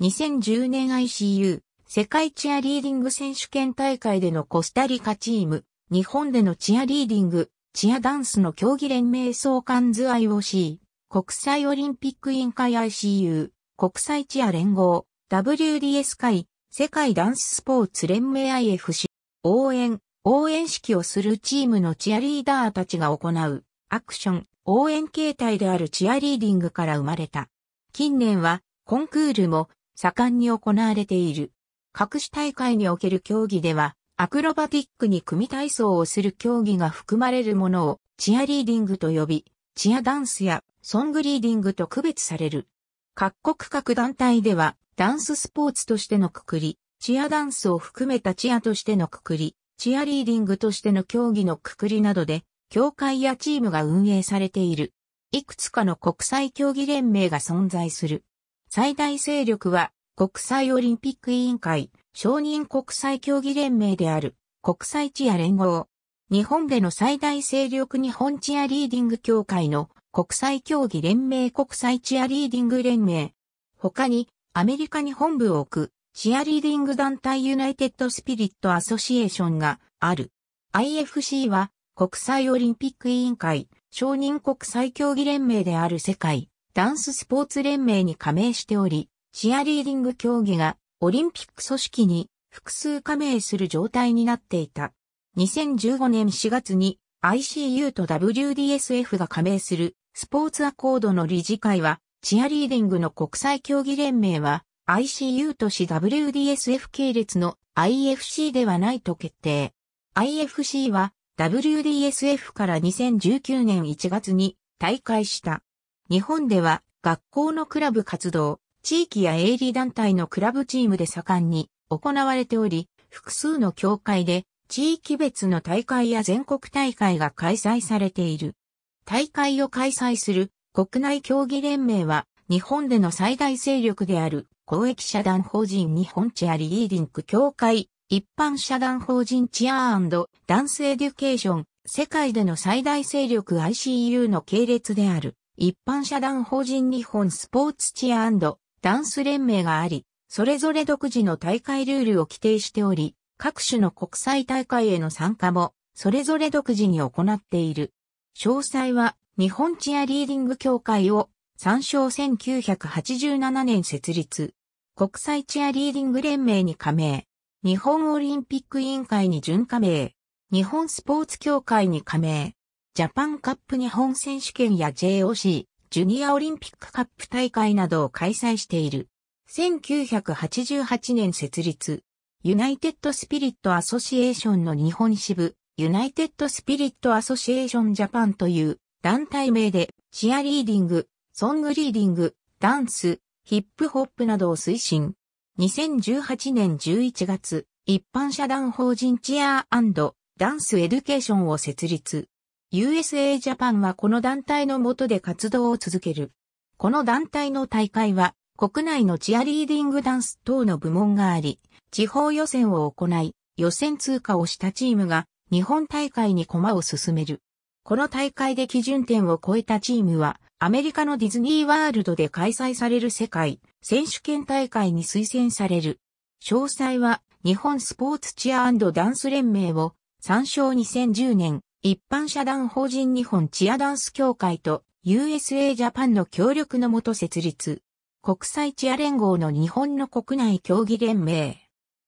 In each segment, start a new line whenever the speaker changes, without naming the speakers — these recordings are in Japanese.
2010年 ICU 世界チアリーディング選手権大会でのコスタリカチーム、日本でのチアリーディング、チアダンスの競技連盟総監図 IOC、国際オリンピック委員会 ICU、国際チア連合、WDS 会、世界ダンススポーツ連盟 IFC、応援、応援式をするチームのチアリーダーたちが行う、アクション、応援形態であるチアリーディングから生まれた。近年は、コンクールも盛んに行われている。各種大会における競技では、アクロバティックに組体操をする競技が含まれるものをチアリーディングと呼び、チアダンスやソングリーディングと区別される。各国各団体では、ダンススポーツとしてのくくり、チアダンスを含めたチアとしてのくくり、チアリーディングとしての競技のくくりなどで、協会やチームが運営されている。いくつかの国際競技連盟が存在する。最大勢力は国際オリンピック委員会、承認国際競技連盟である国際チア連合。日本での最大勢力日本チアリーディング協会の国際競技連盟国際チアリーディング連盟。他にアメリカに本部を置くチアリーディング団体ユナイテッドスピリットアソシエーションがある。IFC は国際オリンピック委員会承認国際競技連盟である世界ダンススポーツ連盟に加盟しており、チアリーディング競技がオリンピック組織に複数加盟する状態になっていた。2015年4月に ICU と WDSF が加盟するスポーツアコードの理事会は、チアリーディングの国際競技連盟は ICU とし WDSF 系列の IFC ではないと決定。IFC は WDSF から2019年1月に大会した。日本では学校のクラブ活動、地域や営利団体のクラブチームで盛んに行われており、複数の協会で地域別の大会や全国大会が開催されている。大会を開催する国内競技連盟は日本での最大勢力である公益社団法人日本チアリーディング協会、一般社団法人チアダンスエデュケーション、世界での最大勢力 ICU の系列である。一般社団法人日本スポーツチアダンス連盟があり、それぞれ独自の大会ルールを規定しており、各種の国際大会への参加も、それぞれ独自に行っている。詳細は、日本チアリーディング協会を、参照1987年設立。国際チアリーディング連盟に加盟。日本オリンピック委員会に準加盟。日本スポーツ協会に加盟。ジャパンカップ日本選手権や JOC、ジュニアオリンピックカップ大会などを開催している。1988年設立、ユナイテッドスピリットアソシエーションの日本支部、ユナイテッドスピリットアソシエーションジャパンという団体名で、チアリーディング、ソングリーディング、ダンス、ヒップホップなどを推進。2018年11月、一般社団法人チアダンスエデュケーションを設立。USA Japan はこの団体の下で活動を続ける。この団体の大会は国内のチアリーディングダンス等の部門があり、地方予選を行い、予選通過をしたチームが日本大会に駒を進める。この大会で基準点を超えたチームは、アメリカのディズニーワールドで開催される世界選手権大会に推薦される。詳細は日本スポーツチアダンス連盟を参照2010年一般社団法人日本チアダンス協会と USA ジャパンの協力のもと設立。国際チア連合の日本の国内競技連盟。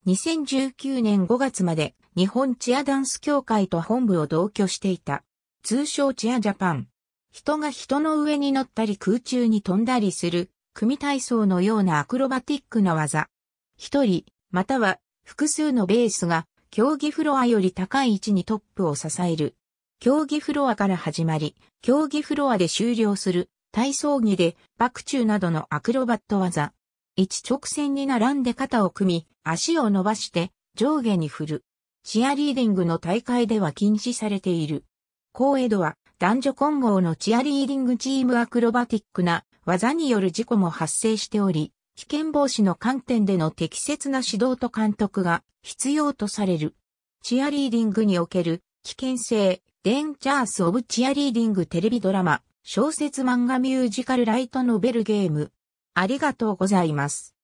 2019年5月まで日本チアダンス協会と本部を同居していた。通称チアジャパン。人が人の上に乗ったり空中に飛んだりする組体操のようなアクロバティックな技。一人、または複数のベースが競技フロアより高い位置にトップを支える競技フロアから始まり、競技フロアで終了する、体操着で、バク宙などのアクロバット技。一直線に並んで肩を組み、足を伸ばして、上下に振る。チアリーディングの大会では禁止されている。高エドは、男女混合のチアリーディングチームアクロバティックな技による事故も発生しており、危険防止の観点での適切な指導と監督が必要とされる。チアリーディングにおける危険性、デンチャース・オブ・チアリーディングテレビドラマ、小説漫画ミュージカルライトノベルゲーム。ありがとうございます。